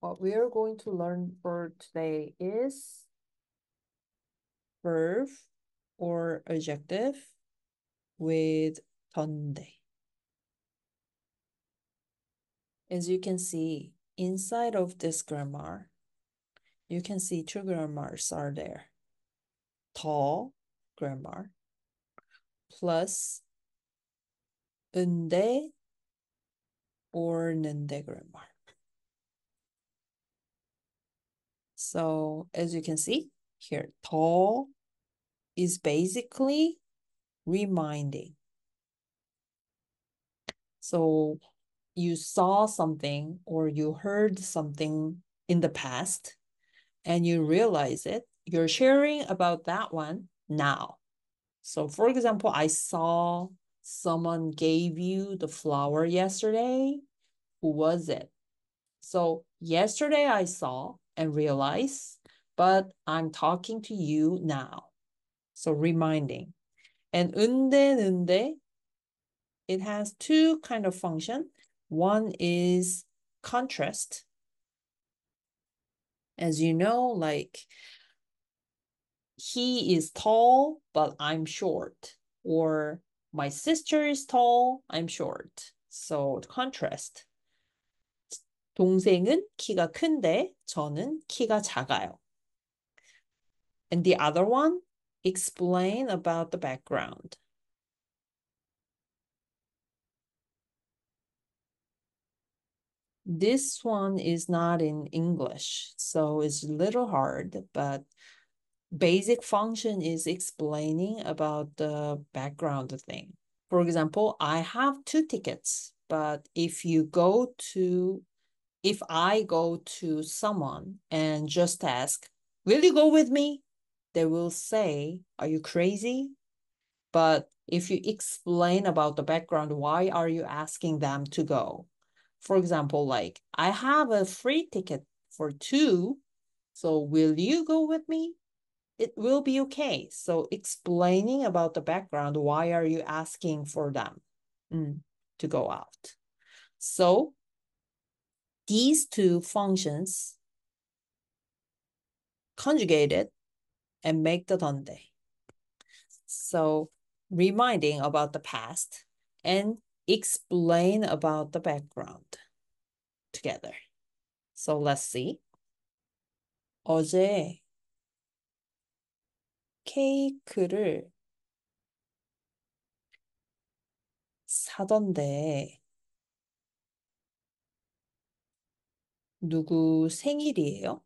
what we are going to learn for today is verb or adjective with tonde. As you can see, inside of this grammar, you can see two grammars are there. Tall grammar plus unde or nende grammar. So as you can see here, tall is basically reminding. So you saw something or you heard something in the past and you realize it, you're sharing about that one now. So for example, I saw someone gave you the flower yesterday. Who was it? So yesterday I saw and realize, but I'm talking to you now. So reminding. And unde nunde, it has two kind of function. One is contrast. As you know, like he is tall, but I'm short. Or my sister is tall, I'm short. So contrast. 동생은 키가 큰데 저는 키가 작아요. And the other one, explain about the background. This one is not in English, so it's a little hard, but basic function is explaining about the background thing. For example, I have two tickets, but if you go to if I go to someone and just ask, Will you go with me? They will say, Are you crazy? But if you explain about the background, why are you asking them to go? For example, like, I have a free ticket for two, so will you go with me? It will be okay. So explaining about the background, why are you asking for them mm, to go out? So these two functions conjugated and make the donde. So reminding about the past and explain about the background together. So let's see. 어제 케이크를 사던데 누구 생일이에요?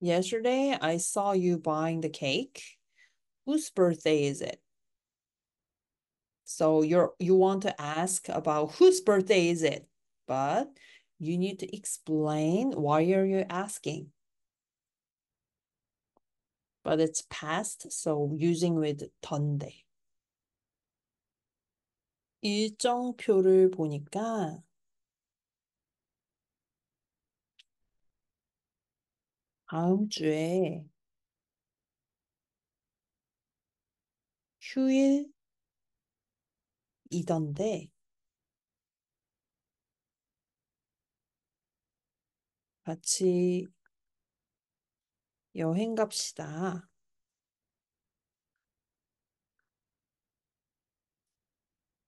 Yesterday, I saw you buying the cake. Whose birthday is it? So you're, you want to ask about whose birthday is it, but you need to explain why are you asking. But it's past, so using with 던데. 일정표를 보니까 다음 주에 휴일이던데 같이 여행 갑시다.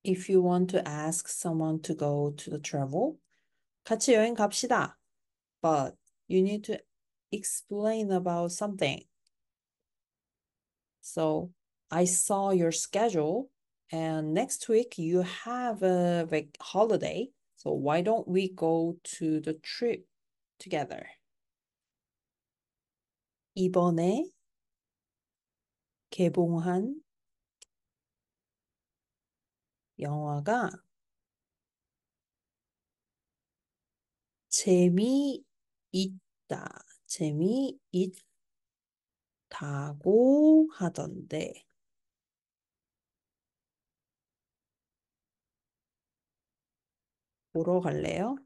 if you want to ask someone to go to the travel, 같이 여행 갑시다. But you need to explain about something. So I saw your schedule and next week you have a vac holiday. So why don't we go to the trip together? 이번에 개봉한 영화가 재미있다. 재미있다고 하던데. 보러 갈래요?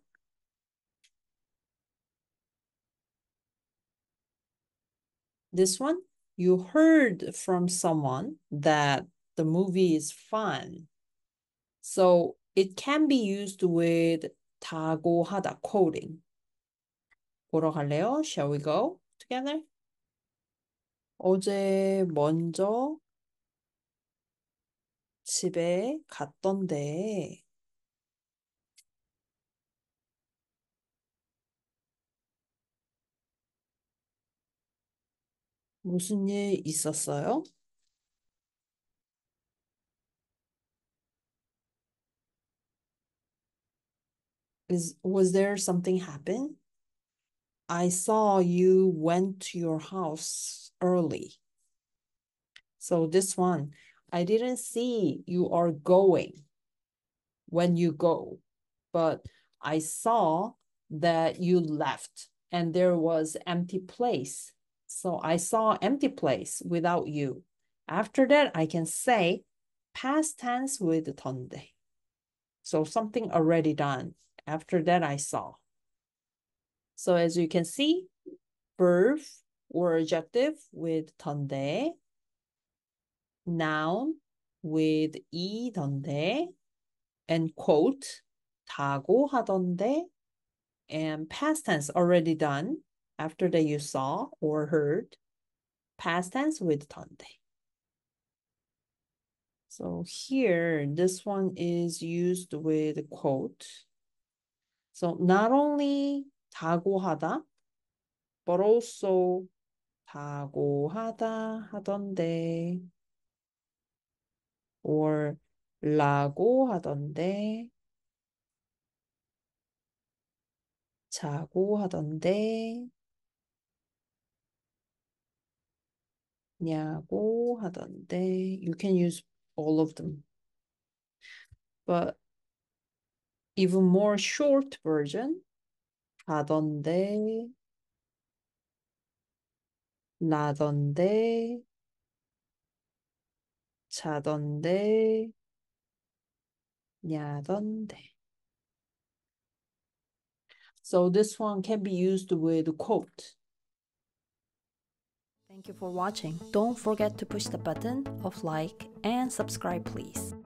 This one, you heard from someone that the movie is fun. So it can be used with 다고하다 quoting. 보러 갈래요? Shall we go together? 어제 먼저 집에 갔던데 무슨 일 있었어요? is was there something happen? I saw you went to your house early. So this one, I didn't see you are going when you go, but I saw that you left and there was empty place. So I saw empty place without you. After that, I can say past tense with tonde So something already done. After that, I saw. So as you can see, verb or adjective with 던데, noun with 이 던데, and quote 다고 하던데, and past tense already done after that you saw or heard, past tense with 던데. So here, this one is used with quote. So not only 다고하다, but also 다고하다 하던데, or 라고 하던데, 자고 하던데, 냐고 하던데, you can use all of them. But even more short version 가던데 나던데 자던데 야던데 So this one can be used with a quote. Thank you for watching. Don't forget to push the button of like and subscribe please.